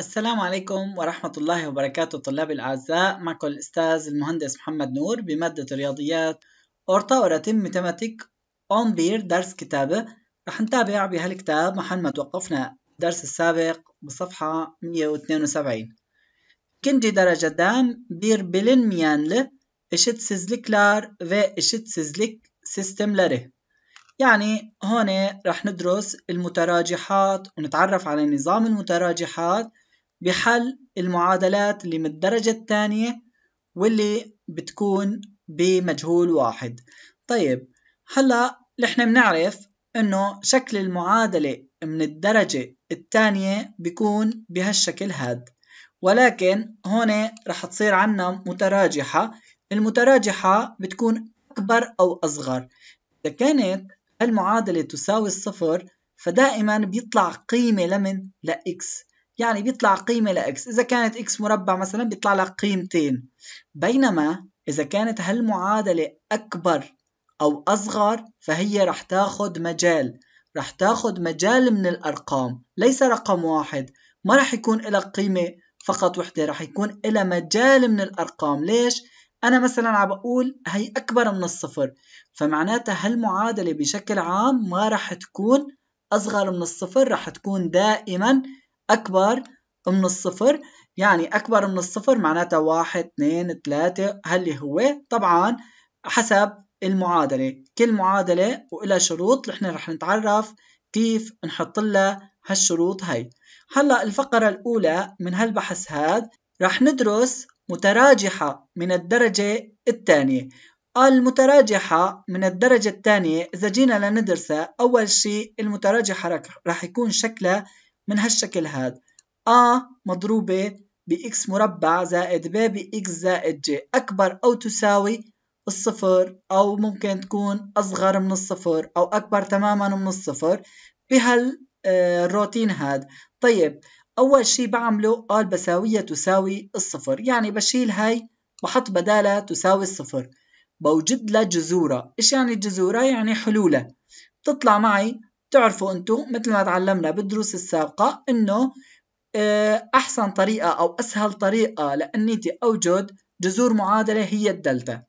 السلام عليكم ورحمة الله وبركاته طلاب الأعزاء معكم الأستاذ المهندس محمد نور بمادة الرياضيات أورطا وراتم ميتماتيك أون بير درس كتابة رح نتابع بهالكتاب محل ما توقفنا الدرس السابق بصفحة 172 كنجي درجة دام بير بلن ميانلي eşitsizlikler ve eşitsizlik sistemleri يعني هون رح ندرس المتراجحات ونتعرف على نظام المتراجحات بحل المعادلات اللي من الدرجة الثانية واللي بتكون بمجهول واحد طيب هلا نحن بنعرف انه شكل المعادلة من الدرجة الثانية بيكون بهالشكل هاد ولكن هون رح تصير عنا متراجحة المتراجحة بتكون أكبر أو أصغر إذا كانت المعادلة تساوي الصفر فدائما بيطلع قيمة لمن لإكس يعني بيطلع قيمة لإكس إذا كانت إكس مربع مثلا بيطلع لها قيمتين بينما إذا كانت هالمعادلة أكبر أو أصغر فهي رح تاخد مجال رح تاخد مجال من الأرقام ليس رقم واحد ما رح يكون لها قيمة فقط وحدة رح يكون لها مجال من الأرقام ليش؟ أنا مثلا عم بقول هي أكبر من الصفر فمعناتها هالمعادلة بشكل عام ما رح تكون أصغر من الصفر رح تكون دائما أكبر من الصفر يعني أكبر من الصفر معناتها واحد اثنين ثلاثة هاللي هو طبعا حسب المعادلة كل معادلة وإلها شروط نحن رح نتعرف كيف نحط لها هالشروط هي هلا الفقرة الأولى من هالبحث هاد رح ندرس متراجحة من الدرجة الثانية المتراجحة من الدرجة الثانية إذا جينا لندرسها أول شيء المتراجحة رح يكون شكلها من هالشكل هذا أ مضروبة بإكس مربع زائد ب بإكس زائد J أكبر أو تساوي الصفر أو ممكن تكون أصغر من الصفر أو أكبر تماما من الصفر بهالروتين آه، هذا طيب أول شي بعمله قال بساوية تساوي الصفر يعني بشيل هاي بحط بدالها تساوي الصفر بوجد لها جذورة إيش يعني جذورة؟ يعني حلولة بتطلع معي تعرفوا انتو مثل ما تعلمنا بالدروس السابقة انه آه، احسن طريقة او اسهل طريقة لانيتي اوجد جذور معادلة هي الدلتا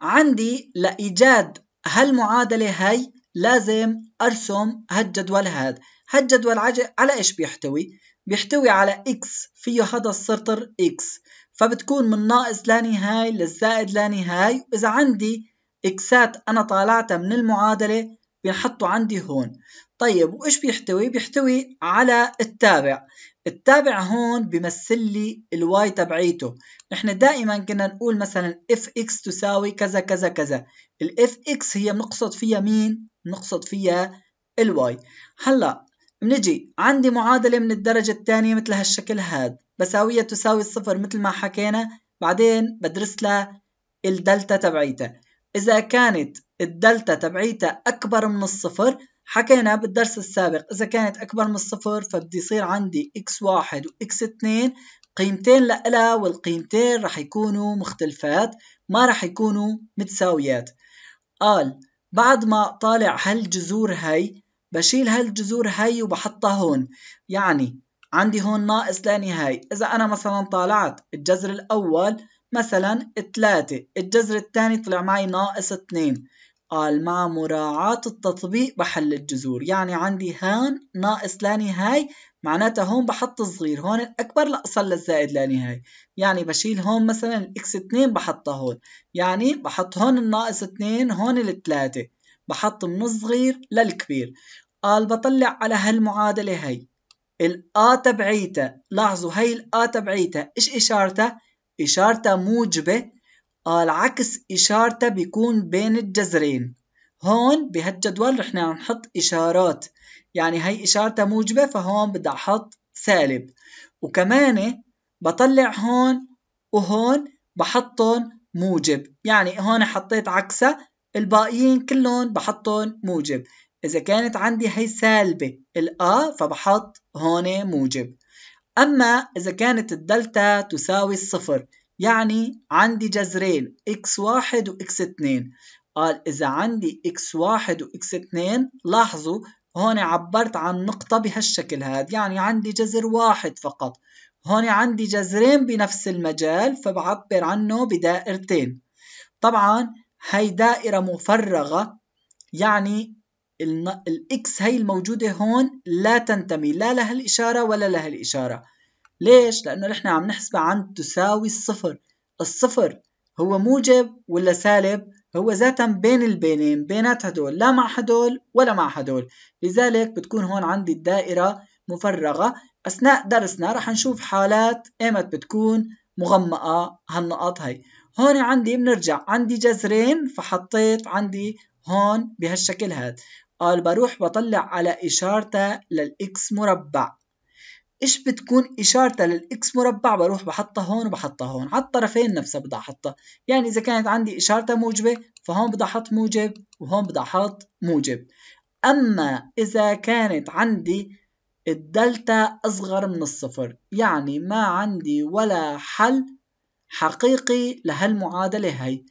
عندي لايجاد هالمعادلة هاي لازم ارسم هالجدول هاد هالجدول على ايش بيحتوي بيحتوي على إكس فيه هذا السطر إكس فبتكون من ناقص لا نهاية للزائد لا نهاية وإذا عندي إكسات أنا طالعتها من المعادلة بنحطه عندي هون طيب وإيش بيحتوي؟ بيحتوي على التابع التابع هون بيمثل لي الواي تبعيته نحن دائما كنا نقول مثلا اف اكس تساوي كذا كذا كذا الاف اكس هي بنقصد فيها مين؟ بنقصد فيها الواي هلا بنجي عندي معادلة من الدرجة الثانية مثل هالشكل هاد بساويها تساوي الصفر مثل ما حكينا بعدين بدرس لها الدلتا تبعيتها إذا كانت الدلتا تبعيتها أكبر من الصفر حكينا بالدرس السابق إذا كانت أكبر من الصفر فبدي يصير عندي x1 x 2 قيمتين لألا والقيمتين رح يكونوا مختلفات ما رح يكونوا متساويات قال بعد ما طالع هالجذور هاي بشيل هالجذور هاي وبحطها هون يعني عندي هون ناقص لا نهاية إذا أنا مثلا طالعت الجذر الأول مثلا 3 الجذر الثاني طلع معي ناقص 2 قال مع مراعاة التطبيق بحل الجذور يعني عندي هان ناقص لا نهاية معناتها هون بحط صغير هون الأكبر لا أصل للزائد لا نهاية يعني بشيل هون مثلا الإكس 2 بحطها هون يعني بحط هون الناقص 2 هون الثلاثة بحط من الصغير للكبير قال بطلع على هالمعادلة هي الآ تبعيتها لاحظوا هي الآ تبعيتها إيش إشارتها؟ إشارتها موجبة قال عكس إشارتها بيكون بين الجذرين هون بهالجدول رح نحط إشارات يعني هي إشارتها موجبة فهون بدي أحط سالب وكمان بطلع هون وهون بحطهم موجب يعني هون حطيت عكسها الباقيين كلهم بحطهم موجب إذا كانت عندي هي سالبة الأ فبحط هون موجب أما إذا كانت الدلتا تساوي الصفر يعني عندي جذرين x1 x 2 قال إذا عندي x1 x 2 لاحظوا هون عبرت عن نقطة بهالشكل هذا يعني عندي جذر واحد فقط هون عندي جذرين بنفس المجال فبعبر عنه بدائرتين طبعا هاي دائرة مفرغة يعني الاكس هاي الموجودة هون لا تنتمي لا لها الإشارة ولا لها الإشارة ليش؟ لأنه نحن عم نحسبها عن تساوي الصفر الصفر هو موجب ولا سالب؟ هو ذاتا بين البينين بينات هدول لا مع هدول ولا مع هدول لذلك بتكون هون عندي الدائرة مفرغة أثناء درسنا رح نشوف حالات إيمت بتكون مغمقة هالنقاط هاي هون عندي بنرجع عندي جذرين فحطيت عندي هون بهالشكل هذا قال بروح بطلع على إشارتها للإكس مربع إيش بتكون إشارتها للإكس مربع بروح بحطها هون وبحطها هون على الطرفين نفسها بدي أحطها يعني إذا كانت عندي إشارتها موجبة فهون بدي أحط موجب وهون بدي أحط موجب أما إذا كانت عندي الدلتا أصغر من الصفر يعني ما عندي ولا حل حقيقي لهالمعادلة هاي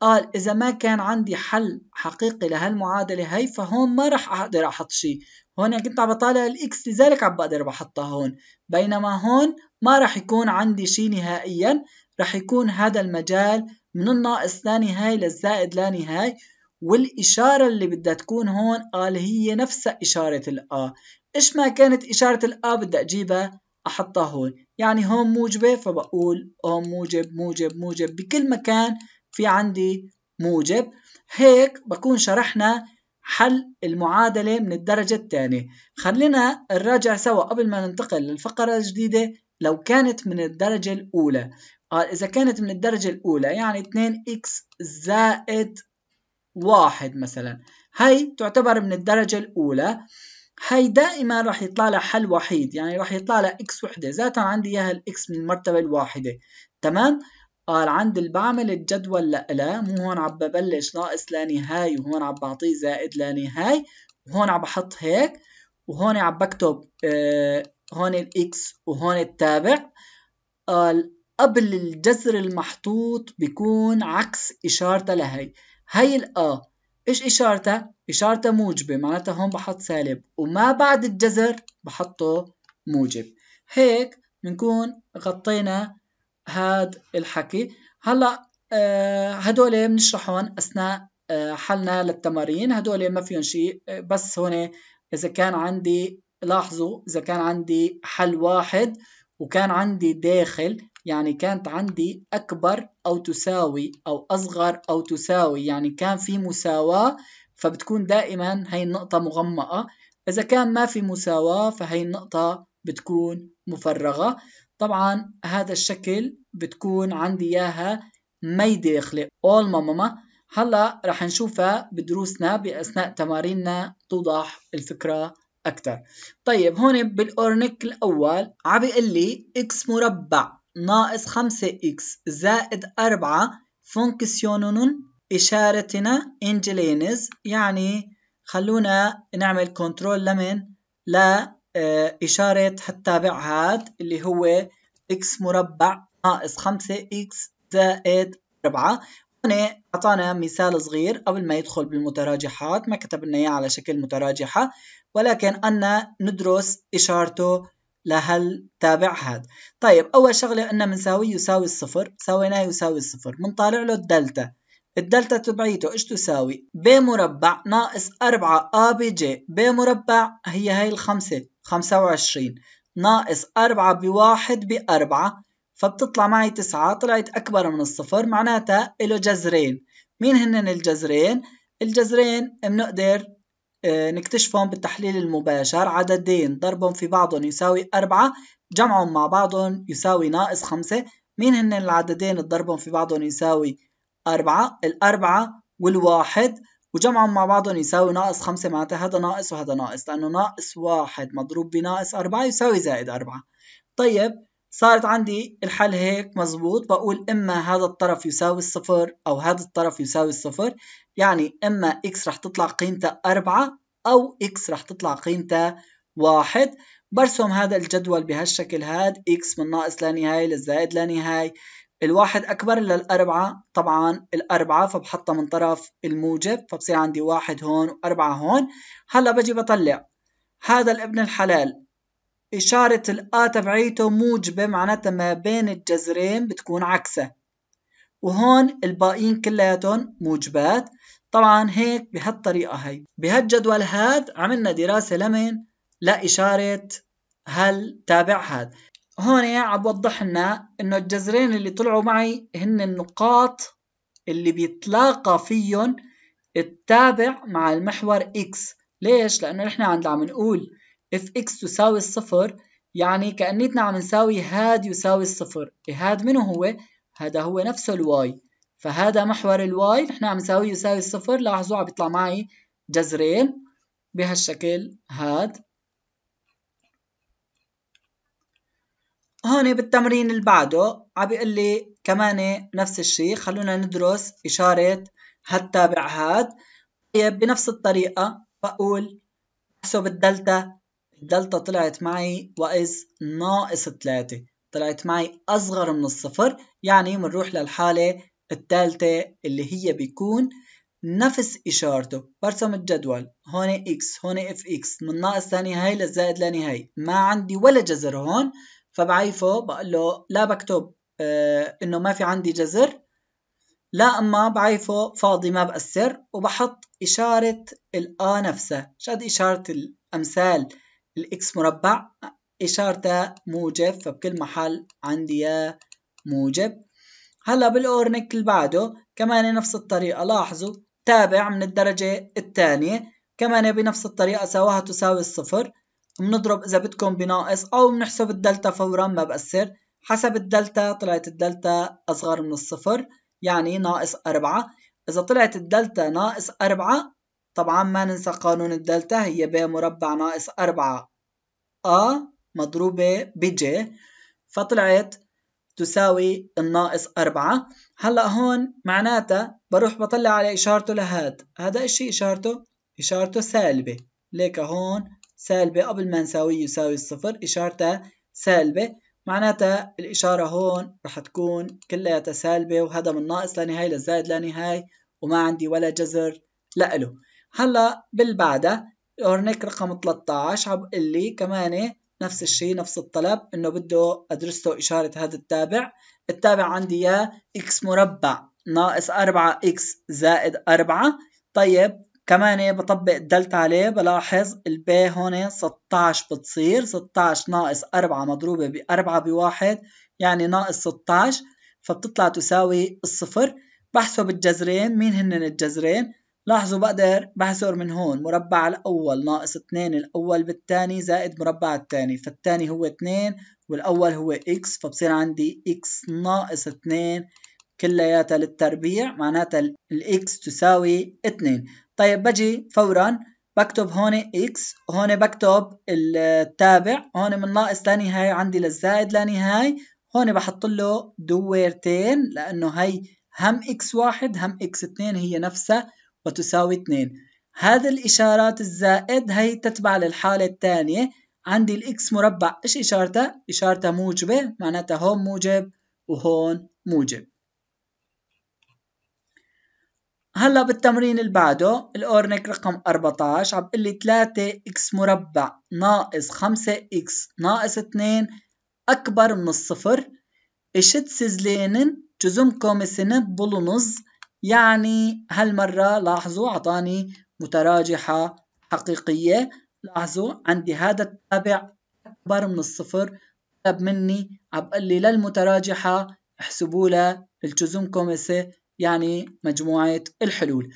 قال إذا ما كان عندي حل حقيقي لهالمعادلة هاي فهون ما رح أقدر أحط شيء هون كنت عم بطالع الإكس لذلك عم بقدر بحطها هون بينما هون ما رح يكون عندي شيء نهائيا رح يكون هذا المجال من الناقص لا نهاية للزائد لا نهاية والإشارة اللي بدها تكون هون قال هي نفسها إشارة الآ إيش ما كانت إشارة الآ بدي أجيبها احطها هون يعني هون موجبة فبقول هون موجب موجب موجب بكل مكان في عندي موجب هيك بكون شرحنا حل المعادلة من الدرجة الثانية خلينا نراجع سوا قبل ما ننتقل للفقرة الجديدة لو كانت من الدرجة الأولى قال آه، إذا كانت من الدرجة الأولى يعني 2x زائد واحد مثلا هاي تعتبر من الدرجة الأولى هي دائما راح يطلع لها حل وحيد يعني راح يطلع لها اكس وحده ذاتها عندي اياها الاكس من المرتبه الواحده تمام قال عند اللي بعمل الجدول لا مو هون عم ببلش ناقص لنهاية وهون عم بعطيه زائد لنهاية وهون عم بحط هيك وهون عم بكتب آه هون الاكس وهون التابع قال قبل الجذر المحطوط بيكون عكس إشارته لهي هي الآ ايش اشارته؟ اشارته موجبة معناتها هون بحط سالب وما بعد الجذر بحطه موجب هيك بنكون غطينا هاد الحكي هلا آه، هدول بنشرحهم اثناء آه، حلنا للتمارين هدول ما فيهم شيء آه، بس هون اذا كان عندي لاحظوا اذا كان عندي حل واحد وكان عندي داخل يعني كانت عندي أكبر أو تساوي أو أصغر أو تساوي يعني كان في مساواة فبتكون دائما هي النقطة مغمقة إذا كان ما في مساواة فهي النقطة بتكون مفرغة طبعا هذا الشكل بتكون عندي إياها ميداخلة أول ماما هلا رح نشوفها بدروسنا بأثناء تماريننا توضح الفكرة أكثر طيب هون بالأورنيك الأول عم بيقول لي إكس مربع ناقص 5x زائد 4 فونكسيونون إشارتنا إنجلينز يعني خلونا نعمل كنترول لمن آه، إشارة هالتابع هاد اللي هو x مربع ناقص 5x زائد 4 هنا أعطانا مثال صغير قبل ما يدخل بالمتراجحات ما كتب لنا إياه على شكل متراجحة ولكن أن ندرس إشارته لهل تابع هذا طيب أول شغلة أن من ساوي يساوي الصفر سويناه يساوي الصفر بنطالع له الدلتا الدلتا تبعيته ايش تساوي ب مربع ناقص 4 ا بي جي ب مربع هي هاي الخمسة 25 ناقص 4 بواحد بأربعة فبتطلع معي 9 طلعت أكبر من الصفر معناتها له جذرين مين هن الجذرين الجذرين بنقدر آه، نكتشفهم بالتحليل المباشر عددين ضربهم في بعضهم يساوي أربعة جمعهم مع بعضهم يساوي ناقص خمسة مين هن العددين اللي ضربهم في بعضهم يساوي أربعة الأربعة والواحد وجمعهم مع بعضهم يساوي ناقص خمسة معناتها هذا ناقص وهذا ناقص لأنه ناقص واحد مضروب بناقص أربعة يساوي زائد أربعة طيب صارت عندي الحل هيك مظبوط بقول إما هذا الطرف يساوي الصفر أو هذا الطرف يساوي الصفر يعني إما إكس رح تطلع قيمتها أربعة أو إكس رح تطلع قيمتها واحد برسم هذا الجدول بهالشكل هاد إكس من ناقص لا نهاية للزائد لا نهاية الواحد أكبر للأربعة طبعا الأربعة فبحطها من طرف الموجب فبصير عندي واحد هون وأربعة هون هلا بجي بطلع هذا الابن الحلال إشارة الآ تبعيته موجبة معناتها ما بين الجذرين بتكون عكسة وهون الباقيين كلياتهم موجبات طبعا هيك بهالطريقة هي بهالجدول هاد عملنا دراسة لمن لإشارة هل تابع هاد هون عم بوضح لنا انه الجذرين اللي طلعوا معي هن النقاط اللي بيتلاقى فيهم التابع مع المحور X ليش؟ لأنه نحن عند عم نقول اف اكس تساوي الصفر يعني كأنيتنا عم نساوي هاد يساوي الصفر هاد منو هو؟ هذا هو نفسه الواي فهذا محور الواي نحن عم نساويه يساوي الصفر لاحظوا عم بيطلع معي جذرين بهالشكل هاد هون بالتمرين اللي بعده عم بيقول لي كمان نفس الشيء خلونا ندرس إشارة هالتابع هاد طيب بنفس الطريقة بقول احسب الدلتا الدلتا طلعت معي وإز ناقص 3 طلعت معي أصغر من الصفر يعني بنروح للحالة الثالثة اللي هي بيكون نفس إشارته برسم الجدول هون إكس هون إف إكس من ناقص لنهاية للزائد لنهاية ما عندي ولا جذر هون فبعيفه بقول له لا بكتب آه إنه ما في عندي جذر لا أما بعيفه فاضي ما بأثر وبحط إشارة الآ نفسها شد إشارة الأمثال الإكس مربع إشارته موجب فبكل محل عندي يا موجب هلا بالأورنيك اللي بعده كمان نفس الطريقة لاحظوا تابع من الدرجة الثانية كمان بنفس الطريقة سواها تساوي الصفر بنضرب إذا بدكم بناقص أو بنحسب الدلتا فورا ما بأثر حسب الدلتا طلعت الدلتا أصغر من الصفر يعني ناقص أربعة إذا طلعت الدلتا ناقص أربعة طبعا ما ننسى قانون الدلتا هي ب مربع ناقص أربعة أ مضروبة بج فطلعت تساوي الناقص أربعة هلأ هون معناتها بروح بطلع على إشارته لهاد هذا الشيء إشارته إشارته سالبة ليك هون سالبة قبل ما نساويه يساوي الصفر إشارته سالبة معناتها الإشارة هون رح تكون كلها سالبة وهذا من ناقص لنهاية للزائد لنهاية وما عندي ولا جذر لإله هلا بالبعدة اورنيك رقم 13 عم قال لي كمان نفس الشيء نفس الطلب انه بده ادرسه اشارة هذا التابع التابع عندي اياه اكس مربع ناقص 4 اكس زائد 4 طيب كمان بطبق الدلتا عليه بلاحظ البي هون 16 بتصير 16 ناقص 4 مضروبة ب 4 ب 1 يعني ناقص 16 فبتطلع تساوي الصفر بحسب الجذرين مين هن الجذرين لاحظوا بقدر بحذر من هون مربع الأول ناقص 2 الأول بالتاني زائد مربع التاني فالتاني هو 2 والأول هو x فبصير عندي x ناقص 2 كلياتها للتربيع معناتها الإكس تساوي 2 طيب بجي فورا بكتب هون إكس وهون بكتب التابع هون من ناقص لا نهاية عندي للزائد لا نهاية هون بحط له دويرتين لأنه هي هم إكس واحد هم إكس 2 هي نفسها وتساوي 2 هذه الإشارات الزائد هي تتبع للحالة الثانية عندي الإكس مربع إيش إشارتها؟ إشارتها موجبة معناتها هون موجب وهون موجب هلا بالتمرين اللي بعده الأورنيك رقم 14 عم لي 3 إكس مربع ناقص 5 إكس ناقص 2 أكبر من الصفر إيش سيزلينن جزمكم komisini بولونز يعني هالمرة لاحظوا أعطاني متراجحة حقيقية لاحظوا عندي هذا التابع أكبر من الصفر طلب مني عم قال لي للمتراجحة احسبوا لها الجزم كوميسي يعني مجموعة الحلول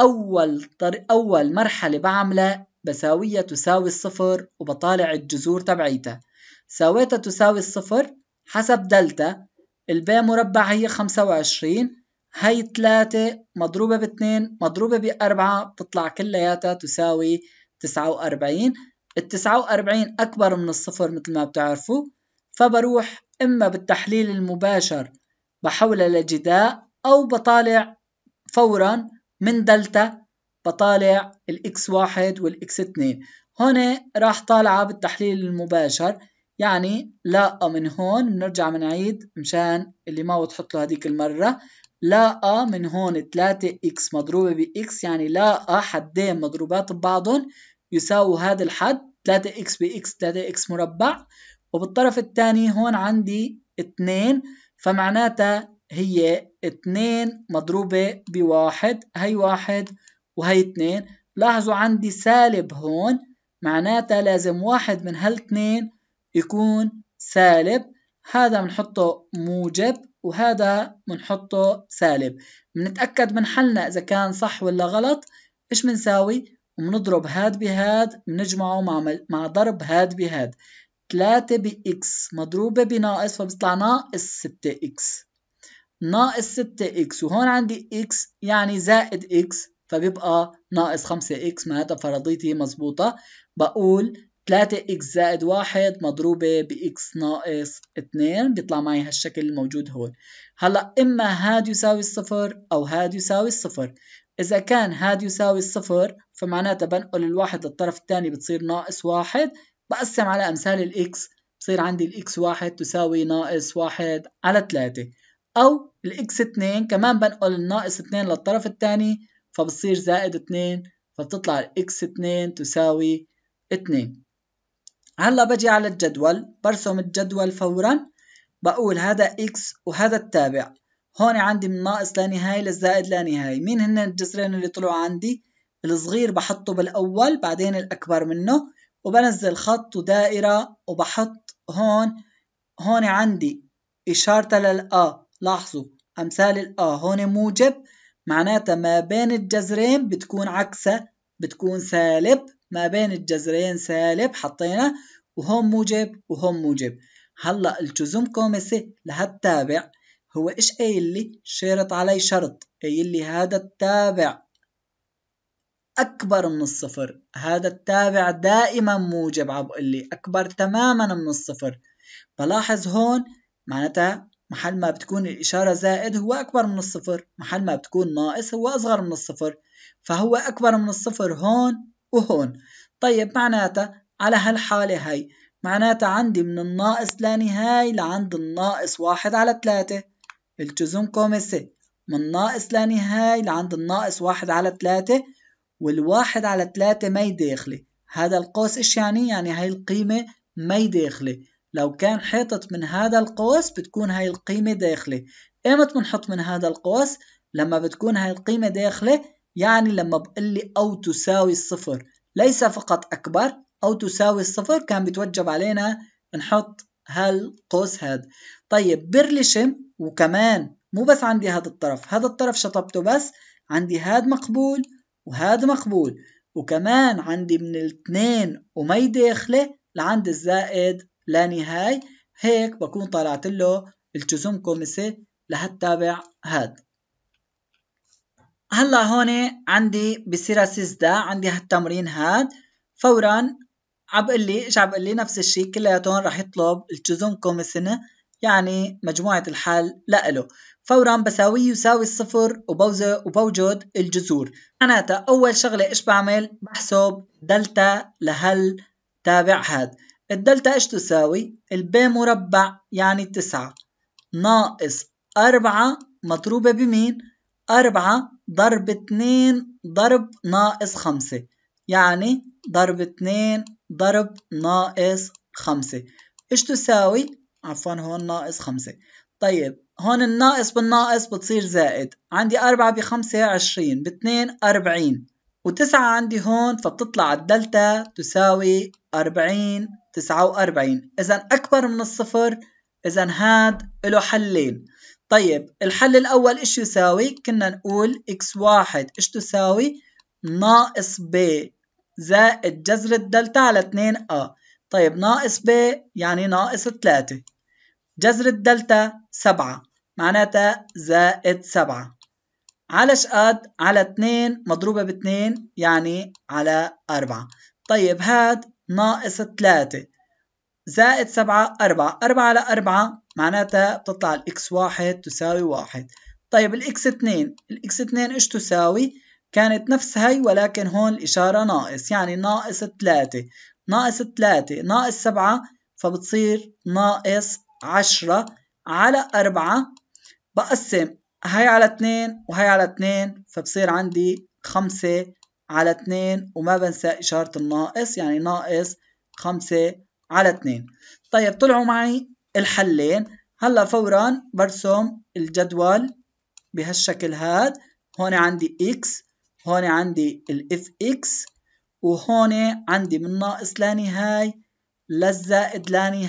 أول طر... أول مرحلة بعملها بساويها تساوي الصفر وبطالع الجذور تبعيتها ساويتها تساوي الصفر حسب دلتا البي مربع هي 25 هاي 3 مضروبة ب 2 مضروبة ب 4 بتطلع كلياتها تساوي 49 ال 49 أكبر من الصفر مثل ما بتعرفوا فبروح إما بالتحليل المباشر بحولها لجداء أو بطالع فورا من دلتا بطالع الإكس واحد والإكس اتنين هون راح طالعة بالتحليل المباشر يعني لا من هون بنرجع بنعيد مشان اللي ما وضحت له هذيك المرة لا أ من هون 3 اكس مضروبة باكس يعني لا أ حدين مضروبات ببعضهم يساوي هذا الحد 3 اكس باكس 3 اكس مربع وبالطرف الثاني هون عندي 2 فمعناتها هي 2 مضروبة بواحد هي واحد وهي 2 لاحظوا عندي سالب هون معناتها لازم واحد من هالاثنين يكون سالب هذا بنحطه موجب وهذا بنحطه سالب بنتأكد من حلنا إذا كان صح ولا غلط إيش بنساوي وبنضرب هاد بهاد بنجمعه مع مع ضرب هاد بهاد 3 ب x مضروبة بناقص فبيطلع ناقص 6 x ناقص 6 x وهون عندي x يعني زائد x فبيبقى ناقص 5 x ما هذا فرضيتي مظبوطة بقول 3 اكس زائد 1 مضروبة باكس ناقص 2 بيطلع معي هالشكل الموجود هون هلا اما هاد يساوي الصفر او هاد يساوي الصفر اذا كان هاد يساوي الصفر فمعناتها بنقل الواحد للطرف الثاني بتصير ناقص واحد بقسم على امثال الاكس بصير عندي الاكس واحد تساوي ناقص واحد على 3 او الاكس 2 كمان بنقل الناقص 2 للطرف الثاني فبصير زائد 2 فبتطلع الاكس 2 تساوي 2 هلا بجي على الجدول برسم الجدول فورا بقول هذا اكس وهذا التابع هون عندي من ناقص لنهاية للزائد لنهاية مين هن الجسرين اللي طلعوا عندي الصغير بحطه بالأول بعدين الأكبر منه وبنزل خط ودائرة وبحط هون هون عندي إشارة للآ لاحظوا أمثال الآ هون موجب معناتها ما بين الجزرين بتكون عكسة بتكون سالب ما بين الجذرين سالب حطينا وهون موجب وهون موجب هلا الجزم كومسة لهالتابع هو إيش قايل لي؟ شرط علي شرط قايل لي هذا التابع أكبر من الصفر هذا التابع دائما موجب عم بقول لي أكبر تماما من الصفر بلاحظ هون معناتها محل ما بتكون الإشارة زائد هو أكبر من الصفر محل ما بتكون ناقص هو أصغر من الصفر فهو أكبر من الصفر هون وهون طيب معناتها على هالحالة هاي معناتها عندي من الناقص لا نهاية لعند الناقص واحد على تلاتة التزم كوميسي من ناقص لا نهاية لعند الناقص واحد على تلاتة والواحد على تلاتة ما يداخلة هذا القوس إيش يعني؟ يعني هاي القيمة ما يداخلة لو كان حيطت من هذا القوس بتكون هاي القيمة داخلة إيمت بنحط من هذا القوس؟ لما بتكون هاي القيمة داخلة يعني لما بقول لي أو تساوي الصفر ليس فقط أكبر أو تساوي الصفر كان بتوجب علينا نحط هالقوس هاد طيب برلشم وكمان مو بس عندي هذا الطرف هذا الطرف شطبته بس عندي هاد مقبول وهاد مقبول وكمان عندي من الاثنين ومي داخلة لعند الزائد لا نهاية هيك بكون طلعت له الجزم كومسي لهالتابع هاد هلا هون عندي بصير اسيس دا عندي هالتمرين هاد فورا عبقول لي ايش عبقول لي نفس الشيء كلياتهم رح يطلب الجزم كومسنة يعني مجموعة الحال لإله فورا بساويه يساوي الصفر وبوجد الجذور معناتها أول شغلة إيش بعمل بحسب دلتا لهل تابع هاد الدلتا إيش تساوي الب مربع يعني تسعة ناقص أربعة مضروبة بمين أربعة ضرب 2 ضرب ناقص 5 يعني ضرب 2 ضرب ناقص 5 ايش تساوي عفوا هون ناقص 5 طيب هون الناقص بالناقص بتصير زائد عندي 4 ب 5 20 ب 2 40 و9 عندي هون فبتطلع الدلتا تساوي 40 49 إذا أكبر من الصفر إذا هاد له حلين طيب الحل الأول إيش يساوي؟ كنا نقول x1 إيش تساوي؟ ناقص ب زائد جذر الدلتا على 2a طيب ناقص ب يعني ناقص 3 جذر الدلتا 7 معناتها زائد 7 على شقد؟ على 2 مضروبة ب 2 يعني على 4 طيب هاد ناقص 3 زائد سبعة أربعة أربعة على أربعة معناتها بتطلع الإكس واحد تساوي واحد طيب الإكس اثنين الإكس اثنين إيش تساوي؟ كانت نفس هاي ولكن هون الإشارة ناقص يعني ناقص تلاتة ناقص تلاتة ناقص سبعة فبتصير ناقص عشرة على أربعة بقسم هاي على اثنين وهاي على اثنين فبصير عندي خمسة على اثنين وما بنسى إشارة الناقص يعني ناقص خمسة على 2 طيب طلعوا معي الحلين هلا فورا برسم الجدول بهالشكل هاد هون عندي x هون عندي الاف اكس وهون عندي من ناقص لاني للزائد لاني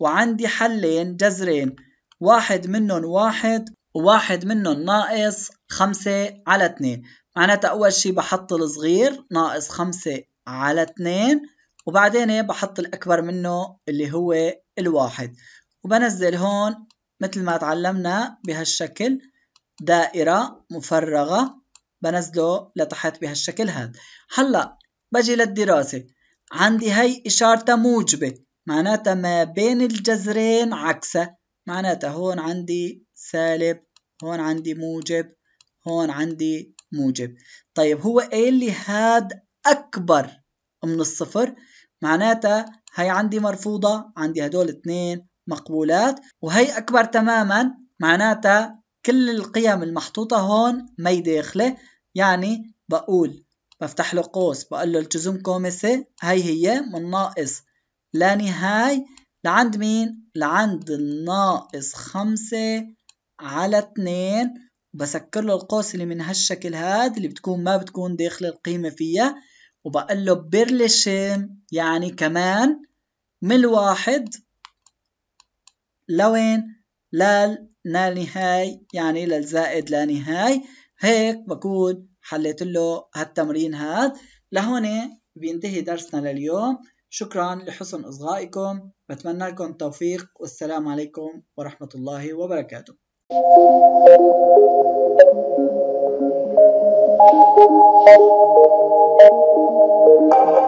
وعندي حلين جذرين واحد منهم واحد وواحد منهم ناقص خمسة على اتنين معناتها أول شي بحط الصغير ناقص خمسة على اتنين وبعدين إيه، بحط الأكبر منه اللي هو الواحد وبنزل هون مثل ما تعلمنا بهالشكل دائرة مفرغة بنزله لتحت بهالشكل هذا هلا بجي للدراسة عندي هي إشارتها موجبة معناتها ما بين الجذرين عكسة معناتها هون عندي سالب هون عندي موجب هون عندي موجب طيب هو قال إيه لي هاد أكبر من الصفر معناتها هي عندي مرفوضة عندي هدول اثنين مقبولات وهي أكبر تماما معناتها كل القيم المحطوطة هون ما داخلة يعني بقول بفتح له قوس بقول له الجزم كومسة هي هي من ناقص لا نهاية لعند مين؟ لعند الناقص خمسة على اتنين بسكر له القوس اللي من هالشكل هاد اللي بتكون ما بتكون داخل القيمة فيها وبقول له برلشين يعني كمان من الواحد لوين للنهاية يعني للزائد لنهاية هيك بكون حليت له هالتمرين هاد لهون بينتهي درسنا لليوم شكرا لحسن إصغائكم بتمنى لكم التوفيق والسلام عليكم ورحمة الله وبركاته Thank you. Thank you.